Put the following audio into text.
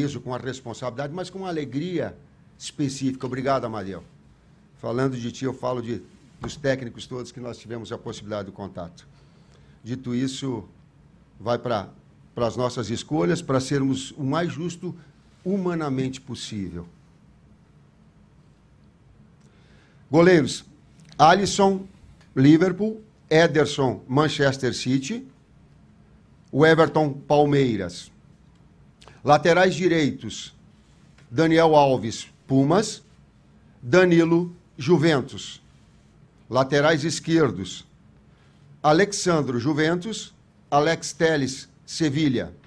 peso, com a responsabilidade, mas com uma alegria específica. Obrigado, Amadeu. Falando de ti, eu falo de, dos técnicos todos que nós tivemos a possibilidade do contato. Dito isso, vai para as nossas escolhas, para sermos o mais justo humanamente possível. Goleiros: Alisson, Liverpool, Ederson, Manchester City, o Everton, Palmeiras. Laterais direitos: Daniel Alves, Pumas. Danilo, Juventus. Laterais esquerdos: Alexandro, Juventus. Alex Teles, Sevilha.